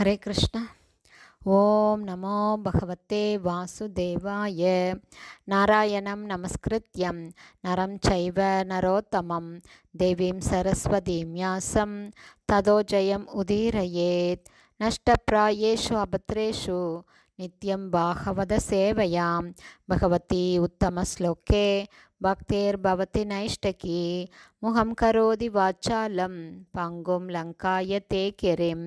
ஹரே கிருஷ்ணா ஓம் நமோ பகவத்தே வாசுதேவாய நாராயணம் நமஸ்கிருத்யம் நரம் சைவ நரோத்தமம் தேவீம் சரஸ்வதீம் யாசம் ததோஜயம் உதீரயேத் நஷ்டப்பிராயேஷு அபத்ரேஷு நித்யம் பாகவத சேவையாம் பகவதி உத்தமஸ்லோகே பக்தேர் நைஷ்டகி முகம் கரோதி வாச்சாலம் பங்கும் லங்காய தே கிரிம்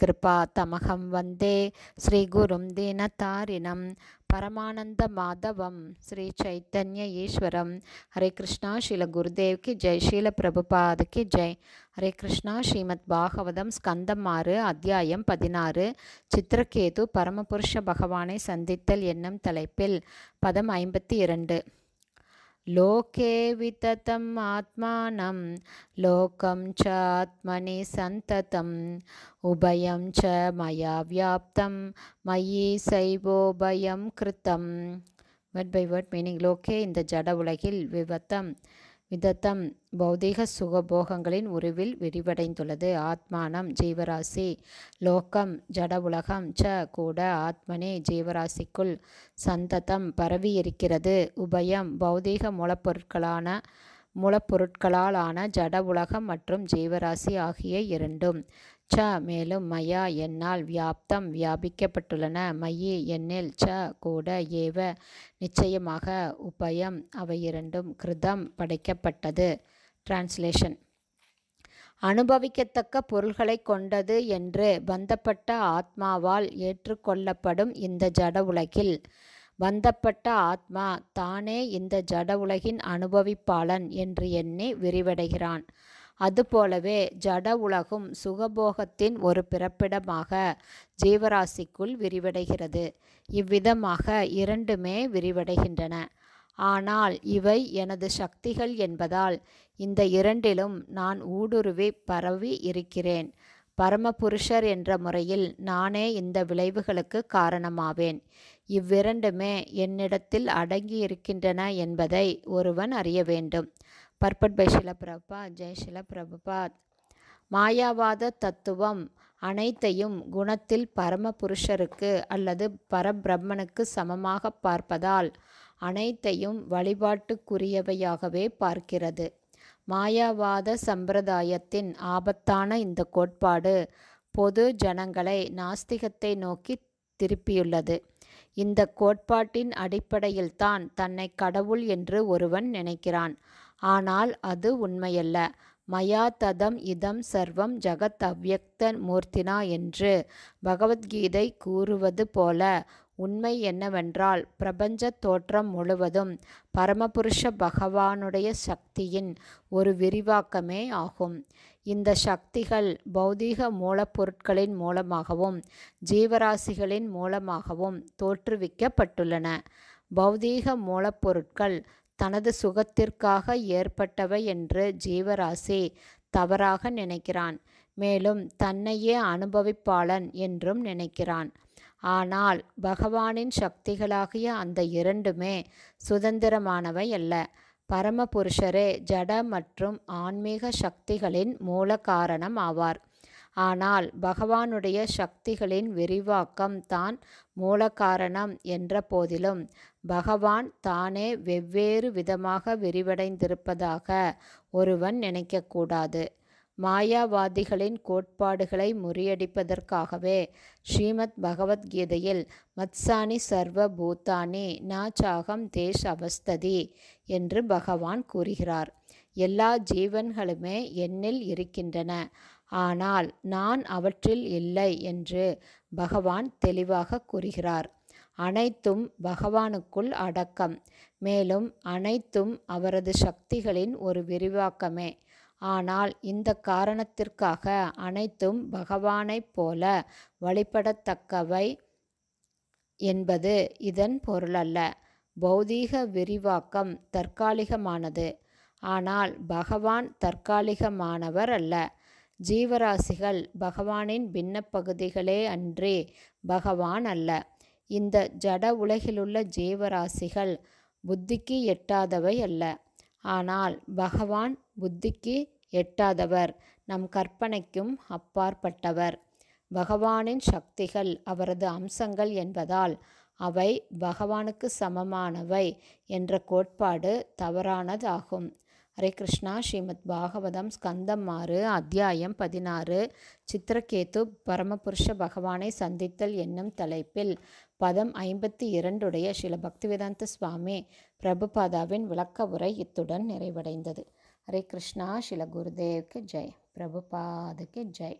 கிருபா தமகம் வந்தே ஸ்ரீகுரும் தீனதாரிணம் பரமானந்த மாதவம் ஸ்ரீ சைத்தன்ய ஈஸ்வரம் ஹரே கிருஷ்ணா ஸ்ரீல குருதேவ்க்கு ஜெய் ஸ்ரீல பிரபுபாதுக்கு ஜெய் ஹரே கிருஷ்ணா ஸ்ரீமத் பாகவதம் ஸ்கந்தம் ஆறு அத்தியாயம் பதினாறு சித்திரகேது பரமபுருஷ பகவானை சந்தித்தல் என்னும் தலைப்பில் பதம் ஐம்பத்தி இரண்டு लोके विततम् आत्मानं लोकं च आत्मनि सन्ततम् उभयं च मया व्याप्तं मयि सैवोभयं कृतं वर्ड् बै वर्ड् மீனிங் லோகே இந்த ஜட உலகில் விபத்தம் விதத்தம் பௌதிக சுகபோகங்களின் உருவில் விரிவடைந்துள்ளது ஆத்மானம் ஜீவராசி லோகம் ஜட உலகம் ச கூட ஆத்மனே ஜீவராசிக்குள் சந்ததம் பரவி இருக்கிறது உபயம் பௌதீக மூலப்பொருட்களான மூலப்பொருட்களாலான ஜட உலகம் மற்றும் ஜீவராசி ஆகிய இரண்டும் ச மேலும் மயா என்னால் வியாப்தம் வியாபிக்கப்பட்டுள்ளன மயி என்னில் ச கூட ஏவ நிச்சயமாக உபயம் அவை இரண்டும் கிருதம் படைக்கப்பட்டது டிரான்ஸ்லேஷன் அனுபவிக்கத்தக்க பொருள்களை கொண்டது என்று பந்தப்பட்ட ஆத்மாவால் ஏற்றுக்கொள்ளப்படும் இந்த ஜட உலகில் பந்தப்பட்ட ஆத்மா தானே இந்த ஜட உலகின் அனுபவிப்பாளன் என்று எண்ணி விரிவடைகிறான் அதுபோலவே ஜட உலகும் சுகபோகத்தின் ஒரு பிறப்பிடமாக ஜீவராசிக்குள் விரிவடைகிறது இவ்விதமாக இரண்டுமே விரிவடைகின்றன ஆனால் இவை எனது சக்திகள் என்பதால் இந்த இரண்டிலும் நான் ஊடுருவி பரவி இருக்கிறேன் பரமபுருஷர் என்ற முறையில் நானே இந்த விளைவுகளுக்கு காரணமாவேன் இவ்விரண்டுமே என்னிடத்தில் அடங்கி இருக்கின்றன என்பதை ஒருவன் அறிய வேண்டும் பர்பட் பை ஷிலபிரபா ஜெய் ஷிலபிரபாத் மாயாவாத தத்துவம் அனைத்தையும் குணத்தில் பரம புருஷருக்கு அல்லது பரபிரம்மனுக்கு சமமாக பார்ப்பதால் அனைத்தையும் வழிபாட்டுக்குரியவையாகவே பார்க்கிறது மாயாவாத சம்பிரதாயத்தின் ஆபத்தான இந்த கோட்பாடு பொது ஜனங்களை நாஸ்திகத்தை நோக்கி திருப்பியுள்ளது இந்த கோட்பாட்டின் அடிப்படையில்தான் தன்னை கடவுள் என்று ஒருவன் நினைக்கிறான் ஆனால் அது உண்மையல்ல மயா ததம் இதம் சர்வம் ஜகத் அவ்யக்த மூர்த்தினா என்று பகவத்கீதை கூறுவது போல உண்மை என்னவென்றால் பிரபஞ்ச தோற்றம் முழுவதும் பரமபுருஷ பகவானுடைய சக்தியின் ஒரு விரிவாக்கமே ஆகும் இந்த சக்திகள் பௌதீக மூலப்பொருட்களின் மூலமாகவும் ஜீவராசிகளின் மூலமாகவும் தோற்றுவிக்கப்பட்டுள்ளன பௌதீக மூலப்பொருட்கள் தனது சுகத்திற்காக ஏற்பட்டவை என்று ஜீவராசி தவறாக நினைக்கிறான் மேலும் தன்னையே அனுபவிப்பாளன் என்றும் நினைக்கிறான் ஆனால் பகவானின் சக்திகளாகிய அந்த இரண்டுமே சுதந்திரமானவை அல்ல பரமபுருஷரே ஜட மற்றும் ஆன்மீக சக்திகளின் மூல காரணம் ஆவார் ஆனால் பகவானுடைய சக்திகளின் விரிவாக்கம் தான் மூல காரணம் என்ற போதிலும் பகவான் தானே வெவ்வேறு விதமாக விரிவடைந்திருப்பதாக ஒருவன் நினைக்கக்கூடாது மாயாவாதிகளின் கோட்பாடுகளை முறியடிப்பதற்காகவே ஸ்ரீமத் பகவத்கீதையில் மத்சானி சர்வ பூத்தானி நாச்சாகம் தேஷ் அவஸ்ததி என்று பகவான் கூறுகிறார் எல்லா ஜீவன்களுமே என்னில் இருக்கின்றன ஆனால் நான் அவற்றில் இல்லை என்று பகவான் தெளிவாக கூறுகிறார் அனைத்தும் பகவானுக்குள் அடக்கம் மேலும் அனைத்தும் அவரது சக்திகளின் ஒரு விரிவாக்கமே ஆனால் இந்த காரணத்திற்காக அனைத்தும் பகவானைப் போல வழிபடத்தக்கவை என்பது இதன் பொருளல்ல பௌதீக விரிவாக்கம் தற்காலிகமானது ஆனால் பகவான் தற்காலிகமானவர் அல்ல ஜீவராசிகள் பகவானின் பின்ன பகுதிகளே அன்றி பகவான் அல்ல இந்த ஜட உலகிலுள்ள ஜீவராசிகள் புத்திக்கு எட்டாதவை அல்ல ஆனால் பகவான் புத்திக்கு எட்டாதவர் நம் கற்பனைக்கும் அப்பாற்பட்டவர் பகவானின் சக்திகள் அவரது அம்சங்கள் என்பதால் அவை பகவானுக்கு சமமானவை என்ற கோட்பாடு தவறானதாகும் ஹரே கிருஷ்ணா ஸ்ரீமத் பாகவதம் ஸ்கந்தம் ஆறு அத்தியாயம் பதினாறு சித்திரகேத்து பரமபுருஷ பகவானை சந்தித்தல் என்னும் தலைப்பில் பதம் ஐம்பத்தி இரண்டுடைய ஸ்ரீல பக்திவேதாந்த சுவாமி பிரபுபாதாவின் விளக்க உரை இத்துடன் நிறைவடைந்தது ஹரே கிருஷ்ணா ஸ்ரீல குருதேவ்க்கு ஜெய் பிரபுபாதுக்கு ஜெய்